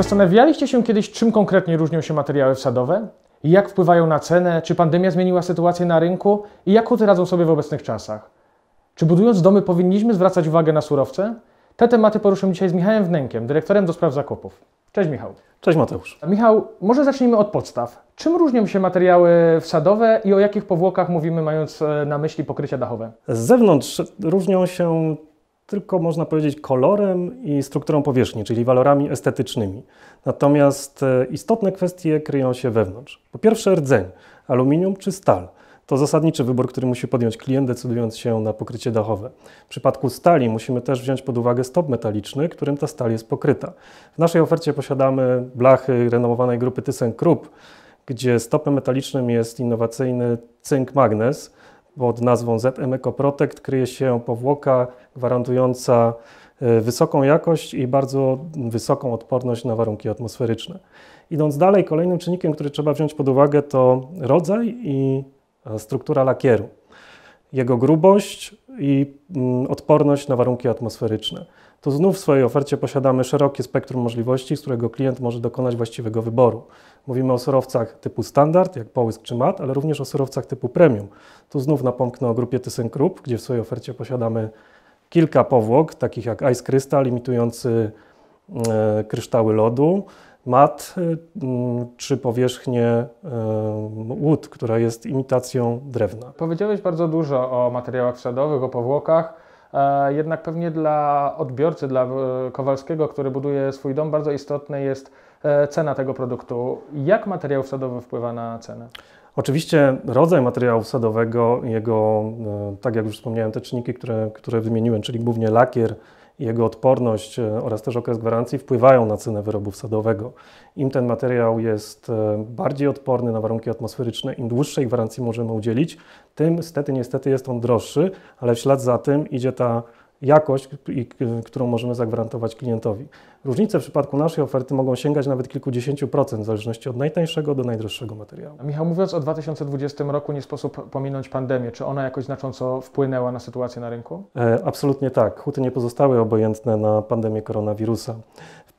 Zastanawialiście się kiedyś, czym konkretnie różnią się materiały wsadowe? Jak wpływają na cenę? Czy pandemia zmieniła sytuację na rynku? I jak huty radzą sobie w obecnych czasach? Czy budując domy powinniśmy zwracać uwagę na surowce? Te tematy poruszymy dzisiaj z Michałem Wnękiem, dyrektorem do spraw zakupów. Cześć Michał. Cześć Mateusz. Michał, może zacznijmy od podstaw. Czym różnią się materiały wsadowe i o jakich powłokach mówimy, mając e, na myśli pokrycia dachowe? Z zewnątrz różnią się tylko można powiedzieć kolorem i strukturą powierzchni, czyli walorami estetycznymi. Natomiast e, istotne kwestie kryją się wewnątrz. Po pierwsze rdzeń, aluminium czy stal. To zasadniczy wybór, który musi podjąć klient, decydując się na pokrycie dachowe. W przypadku stali musimy też wziąć pod uwagę stop metaliczny, którym ta stal jest pokryta. W naszej ofercie posiadamy blachy renomowanej grupy ThyssenKrupp, gdzie stopem metalicznym jest innowacyjny cynk magnes pod nazwą ZEPM EcoProtect kryje się powłoka gwarantująca e, wysoką jakość i bardzo wysoką odporność na warunki atmosferyczne. Idąc dalej, kolejnym czynnikiem, który trzeba wziąć pod uwagę, to rodzaj i e, struktura lakieru. Jego grubość, i mm, odporność na warunki atmosferyczne. To znów w swojej ofercie posiadamy szerokie spektrum możliwości, z którego klient może dokonać właściwego wyboru. Mówimy o surowcach typu standard, jak połysk czy mat, ale również o surowcach typu premium. Tu znów napomknę o grupie ThyssenKrupp, gdzie w swojej ofercie posiadamy kilka powłok, takich jak Ice Crystal imitujący e, kryształy lodu, mat y, mm, czy powierzchnię y, łód, która jest imitacją drewna. Powiedziałeś bardzo dużo o materiałach śladowych, o powłokach. E, jednak pewnie dla odbiorcy, dla e, Kowalskiego, który buduje swój dom, bardzo istotne jest e, cena tego produktu. Jak materiał wsadowy wpływa na cenę? Oczywiście rodzaj materiału wsadowego, jego, tak jak już wspomniałem, te czynniki, które, które wymieniłem, czyli głównie lakier, jego odporność e, oraz też okres gwarancji wpływają na cenę wyrobu sadowego. Im ten materiał jest e, bardziej odporny na warunki atmosferyczne, im dłuższej gwarancji możemy udzielić, tym niestety, niestety jest on droższy, ale w ślad za tym idzie ta jakość, którą możemy zagwarantować klientowi. Różnice w przypadku naszej oferty mogą sięgać nawet kilkudziesięciu procent, w zależności od najtańszego do najdroższego materiału. Michał, mówiąc o 2020 roku, nie sposób pominąć pandemię. Czy ona jakoś znacząco wpłynęła na sytuację na rynku? E, absolutnie tak. Huty nie pozostały obojętne na pandemię koronawirusa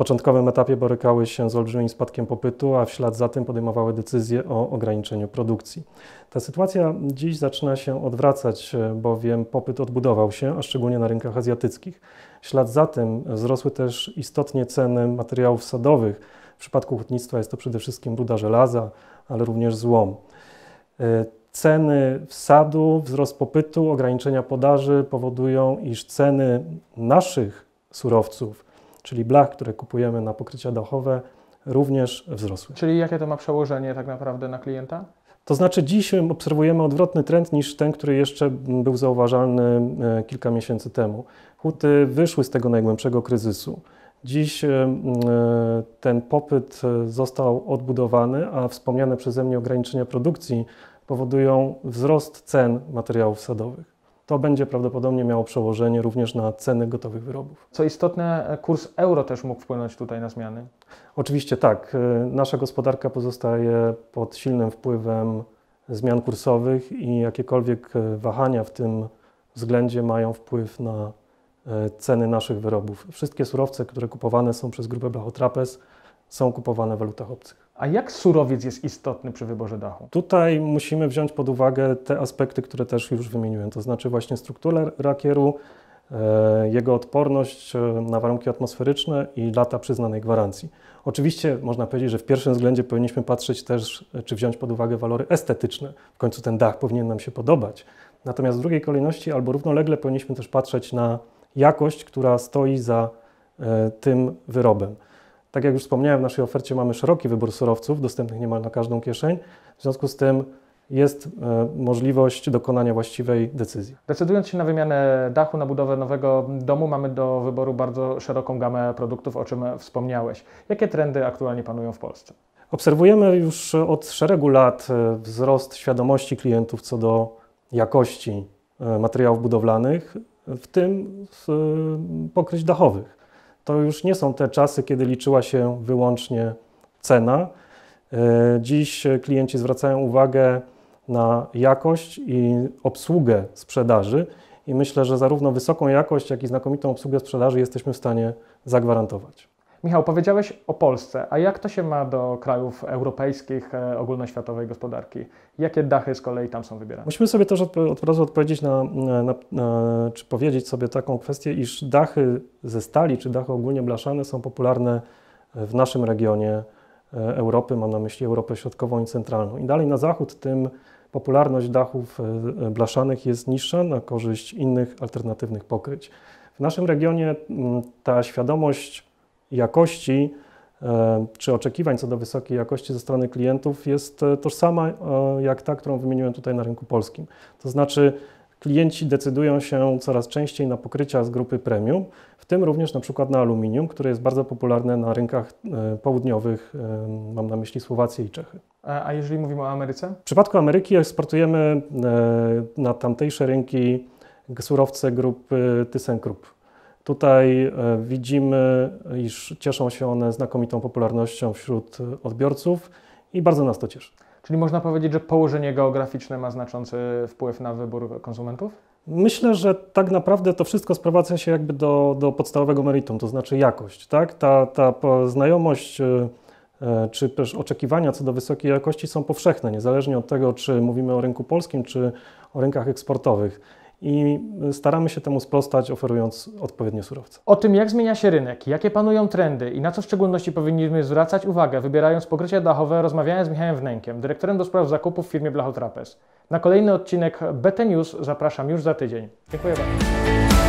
początkowym etapie borykały się z olbrzymim spadkiem popytu, a w ślad za tym podejmowały decyzje o ograniczeniu produkcji. Ta sytuacja dziś zaczyna się odwracać, bowiem popyt odbudował się, a szczególnie na rynkach azjatyckich. W ślad za tym wzrosły też istotnie ceny materiałów sadowych. W przypadku hutnictwa jest to przede wszystkim ruda żelaza, ale również złom e, ceny wsadu, wzrost popytu, ograniczenia podaży powodują, iż ceny naszych surowców czyli blach, które kupujemy na pokrycia dachowe, również wzrosły. Czyli jakie to ma przełożenie tak naprawdę na klienta? To znaczy, dziś obserwujemy odwrotny trend niż ten, który jeszcze był zauważalny e, kilka miesięcy temu. Huty wyszły z tego najgłębszego kryzysu. Dziś e, e, ten popyt został odbudowany, a wspomniane przeze mnie ograniczenia produkcji powodują wzrost cen materiałów sadowych to będzie prawdopodobnie miało przełożenie również na ceny gotowych wyrobów. Co istotne, kurs euro też mógł wpłynąć tutaj na zmiany. Oczywiście tak. Y, nasza gospodarka pozostaje pod silnym wpływem zmian kursowych i jakiekolwiek y, wahania w tym względzie mają wpływ na y, ceny naszych wyrobów. Wszystkie surowce, które kupowane są przez grupę Blachotrapez, są kupowane w walutach obcych. A jak surowiec jest istotny przy wyborze dachu? Tutaj musimy wziąć pod uwagę te aspekty, które też już wymieniłem, to znaczy właśnie strukturę rakieru, e, jego odporność e, na warunki atmosferyczne i lata przyznanej gwarancji. Oczywiście można powiedzieć, że w pierwszym względzie powinniśmy patrzeć też, e, czy wziąć pod uwagę walory estetyczne. W końcu ten dach powinien nam się podobać. Natomiast w drugiej kolejności albo równolegle powinniśmy też patrzeć na jakość, która stoi za tym wyrobem. Tak jak już wspomniałem, w naszej ofercie mamy szeroki wybór surowców dostępnych niemal na każdą kieszeń. W związku z tym jest e, możliwość dokonania właściwej decyzji. Decydując się na wymianę dachu, na budowę nowego domu, mamy do wyboru bardzo szeroką gamę produktów, o czym wspomniałeś. Jakie trendy aktualnie panują w Polsce? Obserwujemy już od szeregu lat e, wzrost świadomości klientów co do jakości e, materiałów budowlanych, w tym pokryć dachowych to już nie są te czasy, kiedy liczyła się wyłącznie cena. E, dziś e, klienci zwracają uwagę na jakość i obsługę sprzedaży i myślę, że zarówno wysoką jakość, jak i znakomitą obsługę sprzedaży jesteśmy w stanie zagwarantować. Michał, powiedziałeś o Polsce, a jak to się ma do krajów europejskich, e, ogólnoświatowej gospodarki? Jakie dachy z kolei tam są wybierane? Musimy sobie też od, od razu odpowiedzieć na, na, na, czy powiedzieć sobie taką kwestię, iż dachy ze stali, czy dachy ogólnie blaszane są popularne w naszym regionie e, Europy, mam na myśli Europę Środkową i Centralną. i dalej na zachód, tym popularność dachów e, blaszanych jest niższa na korzyść innych alternatywnych pokryć. W naszym regionie mm, ta świadomość jakości e, czy oczekiwań co do wysokiej jakości ze strony klientów jest e, tożsama e, jak ta, którą wymieniłem tutaj na rynku polskim. To znaczy klienci decydują się coraz częściej na pokrycia z grupy premium, w tym również na przykład na aluminium, które jest bardzo popularne na rynkach południowych, mam na myśli Słowację i Czechy. A jeżeli mówimy o Ameryce? W przypadku Ameryki eksportujemy na tamtejsze rynki surowce grupy ThyssenKrupp Tutaj e, widzimy, iż cieszą się one znakomitą popularnością wśród odbiorców i bardzo nas to cieszy. Czyli można powiedzieć, że położenie geograficzne ma znaczący wpływ na wybór konsumentów? Myślę, że tak naprawdę to wszystko sprowadza się jakby do, do podstawowego meritum, to znaczy jakość. Tak? Ta, ta znajomość e, e, czy też oczekiwania co do wysokiej jakości są powszechne, niezależnie od tego, czy mówimy o rynku polskim, czy o rynkach eksportowych i staramy się temu sprostać, oferując odpowiednie surowce. O tym, jak zmienia się rynek, jakie panują trendy i na co w szczególności powinniśmy zwracać uwagę, wybierając pokrycie dachowe, rozmawiałem z Michałem Wnękiem, dyrektorem do spraw zakupów w firmie Blachotrapez. Na kolejny odcinek BT News zapraszam już za tydzień. Dziękuję bardzo.